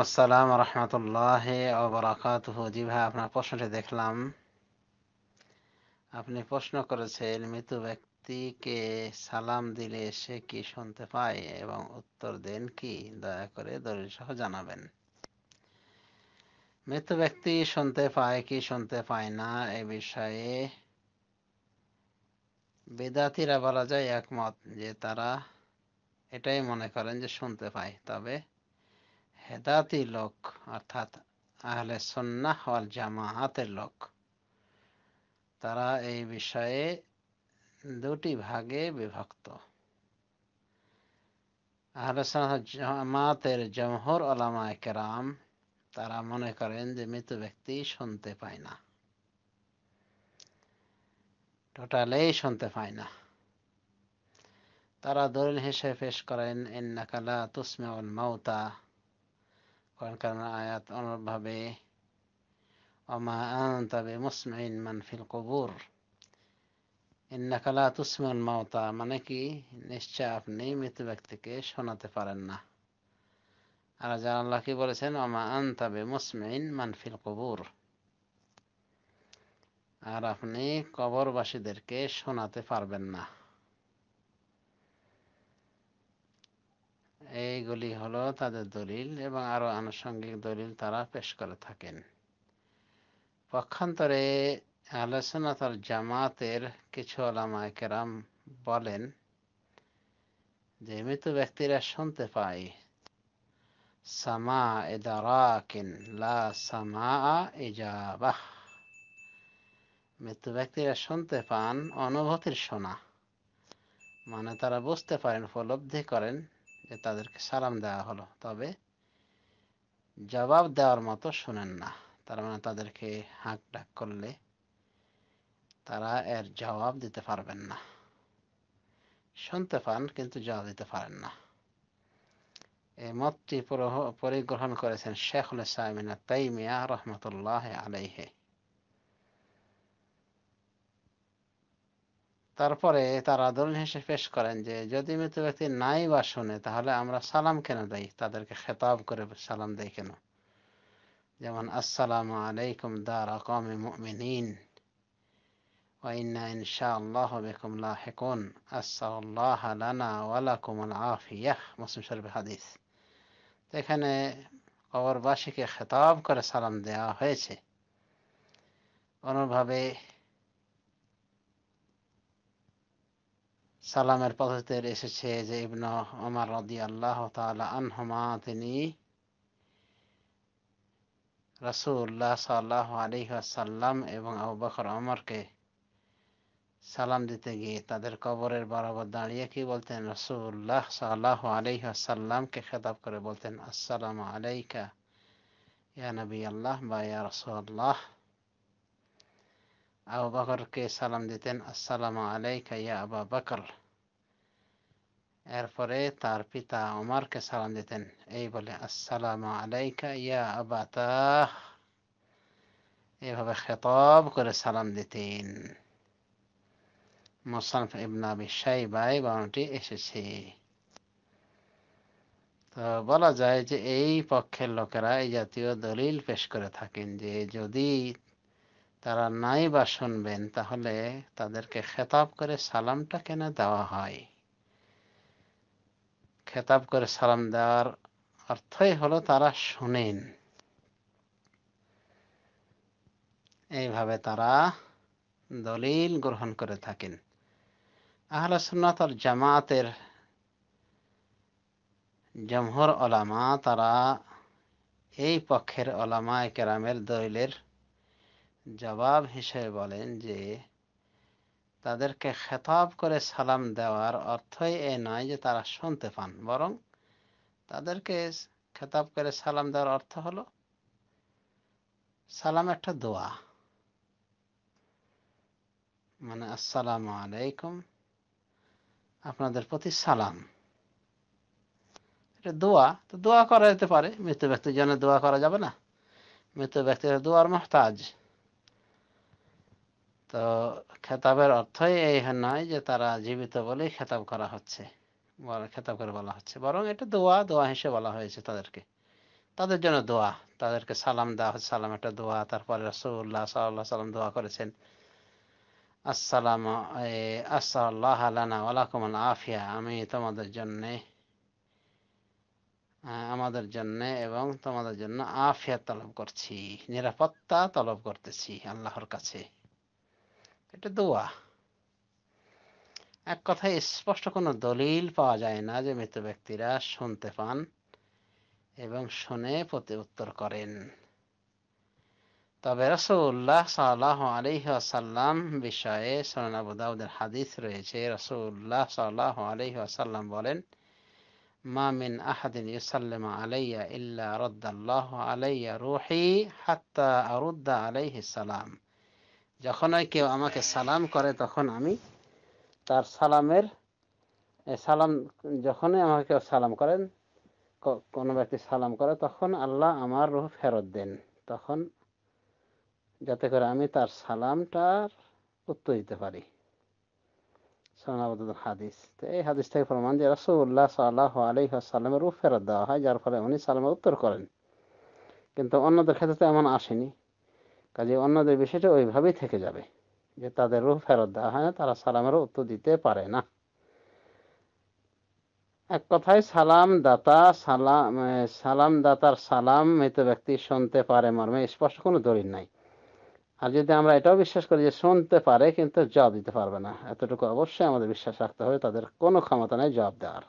আসসালাম রহমতুল্লাহ ওবরাকাত জি ভাই আপনার প্রশ্নটি দেখলাম আপনি প্রশ্ন করেছেন মৃত ব্যক্তিকে সালাম দিলে সে কি শুনতে পায় এবং উত্তর দেন কি দয়া করে দলিল সহ জানাবেন মৃত ব্যক্তি শুনতে পায় কি শুনতে পায় না এ বিষয়ে বেদাতিরা বলা যায় একমত যে তারা এটাই মনে করেন যে শুনতে পায় তবে হেদাতি লোক অর্থাৎ আহলে সন্না ওয়াল জামাহাতের লোক তারা এই বিষয়ে দুটি ভাগে বিভক্ত আহলে জামাতের জমহর ওলামা কেরাম তারা মনে করেন যে মৃত ব্যক্তি শুনতে পায় না টোটালেই শুনতে পায় না তারা দলিল হিসেবে পেশ করেন ইন্নাকালা তুসমে মাউতা কারণ আয়াত অনুরূপভাবে অমা আনতাবে মুসমিন মানফিল কবুর ইন্নাকালা তুসমান মাওতা মানে কি নিশ্চয় আপনি মৃত ব্যক্তিকে শোনাতে পারেন না আর যারা আল্লাহ কি বলেছেন অমা আনতাবে মুসমিন মানফিল কবুর আর আপনি কবরবাসীদেরকে শোনাতে পারবেন না এইগুলি হল তাদের দলিল এবং আরও আনুষঙ্গিক দলিল তারা পেশ করে থাকেন পক্ষান্তরে আলোচনাতাল জামাতের কিছু আলামায় কেরাম বলেন যে মৃত ব্যক্তিরা শুনতে পায় সামা এদারাকিন লা সামা ইজাবাহ মৃত্যু ব্যক্তিরা শুনতে পান অনুভূতির শোনা মানে তারা বুঝতে পারেন উপলব্ধি করেন তাদেরকে সালাম দেওয়া হলো তবে জবাব দেওয়ার মতো শোনেন না তার মানে তাদেরকে হাঁক ডাক করলে তারা এর জবাব দিতে পারবেন না শুনতে পান কিন্তু জবাব দিতে পারেন না এই মতটি পরিগ্রহণ করেছেন হলে সাইমিনা তাইমিয়া রহমতুল্লাহ আলাইহে তারপরে তারা দলিল হিসেবে পেশ করেন যে যদি মৃত ব্যক্তি নাই বা শুনে তাহলে আমরা সালাম কেন দেই তাদেরকে খেতাব করে সালাম দেই কেন যেমন আসসালাম আলাইকুম দার আকমে মুমিনিন وإنا إن شاء الله بكم لاحقون أسأل الله لنا ولكم العافية মুসলিম শরীফ হাদিস এখানে কবরবাসীকে খেতাব করে সালাম দেওয়া হয়েছে অনুভাবে সালামের পথে এসেছে যে ইবন ওমর রদি আল্লাহ তালা আনহমা তিনি রাসুল্লাহ সাল্লাহ আলিহাসাল্লাম এবং আবু বকর অমরকে সালাম দিতে গিয়ে তাদের কবরের বরাবর দাঁড়িয়ে কি বলতেন রসুল্লাহ সাল্লাহ আলিহাসাল্লামকে খেতাব করে বলতেন আসসালামু আলাইকা ইয়া নবী আল্লাহ বা ইয়া রসুল্লাহ আবু বাকরকে সালাম দিতেন আসসালামু আলাইকা ইয়া আবা বাকর এরপরে তার পিতা ওমারকে সালাম দিতেন এই বলে আসসালামু আলাইকা ইয়া আবা তাহ এভাবে খেতব করে সালাম দিতেন মোসানফ ইবনা বিশাই বাই বারণটি এসেছে তো বলা যায় যে এই পক্ষের লোকেরা এই জাতীয় দলিল পেশ করে থাকেন যে যদি তারা নাই বা শুনবেন তাহলে তাদেরকে খেতাব করে সালামটা কেন দেওয়া হয় খেতাব করে সালাম দেওয়ার অর্থই হলো তারা শুনেন এইভাবে তারা দলিল গ্রহণ করে থাকেন আহলে সুন্নাত জামাতের জমহর ওলামা তারা এই পক্ষের ওলামা কেরামের দলিলের জবাব হিসেবে বলেন যে তাদেরকে খেতাব করে সালাম দেওয়ার অর্থই এ নয় যে তারা শুনতে পান বরং তাদেরকে খেতাব করে সালাম দেওয়ার অর্থ হল সালাম একটা দোয়া মানে আসসালাম আলাইকুম আপনাদের প্রতি সালাম এটা দোয়া তো দোয়া করা যেতে পারে মৃত ব্যক্তির জন্য দোয়া করা যাবে না মৃত ব্যক্তির দোয়ার মহতাজ তো খেতাবের অর্থই এই নয় যে তারা জীবিত বলেই খেতাব করা হচ্ছে খেতাব করে বলা হচ্ছে বরং এটা দোয়া দোয়া হিসেবে বলা হয়েছে তাদেরকে তাদের জন্য দোয়া তাদেরকে সালাম দেওয়া হচ্ছে সালাম একটা দোয়া তারপরে রসুল্লাহ সাল্লাহ সাল্লাম দোয়া করেছেন আসসালাম আসসাল্লাহ আলানা ওয়ালাকুম আফিয়া আমি তোমাদের জন্যে আমাদের জন্যে এবং তোমাদের জন্য আফিয়া তলব করছি নিরাপত্তা তলব করতেছি আল্লাহর কাছে এটা দোয়া এক কথায় স্পষ্ট কোনো দলিল পাওয়া যায় না যে মৃত ব্যক্তিরা শুনতে পান এবং শুনে প্রতি উত্তর করেন তবে রসৌল্লাহ সাল্লাহ আলহিহাসাল্লাম বিষয়ে সোনান হাদিস রয়েছে রসৌল্লাহ সাল্লাহ আলহিহাসাল্লাম বলেন মামিন আহাদিন ইউসাল্লাম আলাইয়া ইল্লা রদ্দাল্লাহ আলাইয়া রুহি হাত্তা আরুদ্দা আলাইহিসাল্লাম সালাম যখনই কেউ আমাকে সালাম করে তখন আমি তার সালামের সালাম যখনই আমাকে কেউ সালাম করেন কোনো ব্যক্তি সালাম করে তখন আল্লাহ আমার রুহ ফেরত দেন তখন যাতে করে আমি তার সালামটার উত্তর দিতে পারি সোনাবদুল হাদিস তো এই হাদিস থেকে প্রমাণ যে রসুল্লাহ সাল্লাহ আলহিহাসাল্লামের রুহ ফেরত দেওয়া হয় যার ফলে উনি সালামের উত্তর করেন কিন্তু অন্যদের ক্ষেত্রে তো এমন আসেনি কাজে অন্যদের বিষয়টা ওইভাবেই থেকে যাবে যে তাদেরও ফেরত দেওয়া হয় না তারা সালামেরও উত্তর দিতে পারে না এক কথায় সালাম দাতা সালাম সালাম দাতার সালাম মৃত ব্যক্তি শুনতে পারে মর্মে স্পষ্ট কোনো দরিদ নাই আর যদি আমরা এটাও বিশ্বাস করি যে শুনতে পারে কিন্তু জবাব দিতে পারবে না এতটুকু অবশ্যই আমাদের বিশ্বাস রাখতে হবে তাদের কোনো ক্ষমতা নেই জবাব দেওয়ার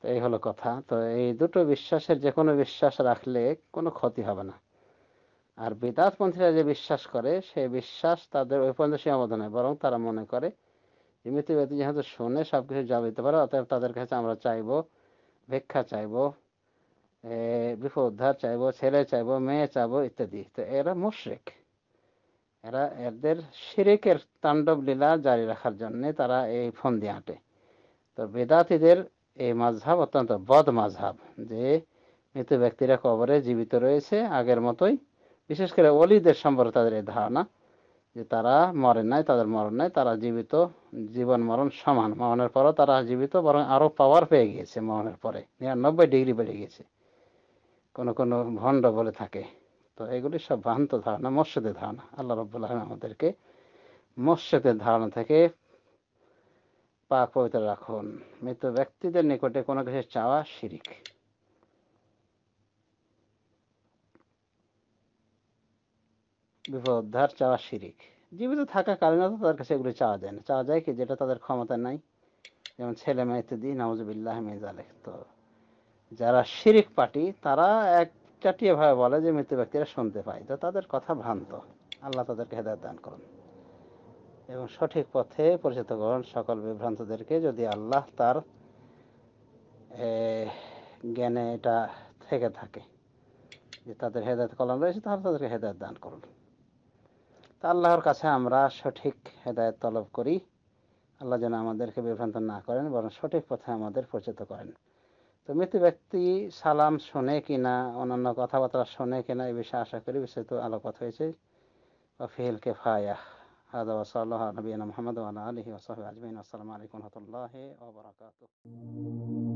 তো এই হলো কথা তো এই দুটো বিশ্বাসের যে কোনো বিশ্বাস রাখলে কোনো ক্ষতি হবে না আর বেদাত পন্থীরা যে বিশ্বাস করে সে বিশ্বাস তাদের ওই পর্যন্ত সীমাবদ্ধ নয় বরং তারা মনে করে যে মৃত্যু ব্যক্তি যেহেতু শুনে সব কিছু যা দিতে পারে অতএব তাদের কাছে আমরা চাইব ভিক্ষা চাইব বিপদ উদ্ধার চাইব ছেলে চাইব মেয়ে চাইব ইত্যাদি তো এরা মুশ্রিক এরা এদের শিরিকের তাণ্ডব লীলা জারি রাখার জন্য তারা এই ফোন দিয়ে হাঁটে তো বেদাতিদের এই মাঝহাব অত্যন্ত বদ মাঝহাব যে মৃত ব্যক্তিরা কবরে জীবিত রয়েছে আগের মতোই বিশেষ করে অলিদের সম্পর্কে তাদের এই ধারণা যে তারা মরেন নাই তাদের মরণ নাই তারা জীবিত জীবন মরণ সমান মরণের পরও তারা জীবিত বরং আরও পাওয়ার পেয়ে গিয়েছে মরণের পরে নিরানব্বই ডিগ্রি বেড়ে গিয়েছে কোনো কোনো ভণ্ড বলে থাকে তো এগুলি সব ভ্রান্ত ধারণা মৎস্যদের ধারণা আল্লাহ রব্বুল আমাদেরকে মৎস্যদের ধারণা থেকে পাক পবিত্র রাখুন মৃত ব্যক্তিদের নিকটে কোনো কিছু চাওয়া শিরিক বিপদ ধার চাওয়া শিরিক জীবিত থাকাকালীন তো তার কাছে এগুলো চাওয়া যায় না চাওয়া যায় কি যেটা তাদের ক্ষমতা নাই যেমন ছেলে মেয়ে ইত্যাদি নওয়াজবিল্লাহ মেজালে তো যারা শিরিক পার্টি তারা এক ভাবে বলে যে মৃত্যু ব্যক্তিরা শুনতে পায় তো তাদের কথা ভ্রান্ত আল্লাহ তাদেরকে হেদায়ত দান করুন এবং সঠিক পথে পরিচিত করুন সকল বিভ্রান্তদেরকে যদি আল্লাহ তার জ্ঞানে এটা থেকে থাকে যে তাদের হেদায়ত কলম রয়েছে তাহলে তাদেরকে হেদায়ত দান করুন তা আল্লাহর কাছে আমরা সঠিক হেদায়ত তলব করি আল্লাহ যেন আমাদেরকে বিভ্রান্ত না করেন বরং সঠিক পথে আমাদের পরিচিত করেন তো মৃত ব্যক্তি সালাম শোনে কিনা অন্যান্য কথাবার্তা শোনে কিনা এই বিষয়ে আশা করি বিস্তারিত আলোকপাত হয়েছে ফিহিল কে ফায়াহ হাদা ওসাল্লাহ নবীন মোহাম্মদ আলহি ওসাহ আজমিন আসসালামু আলাইকুম রহমতুল্লাহ ওবরাকাত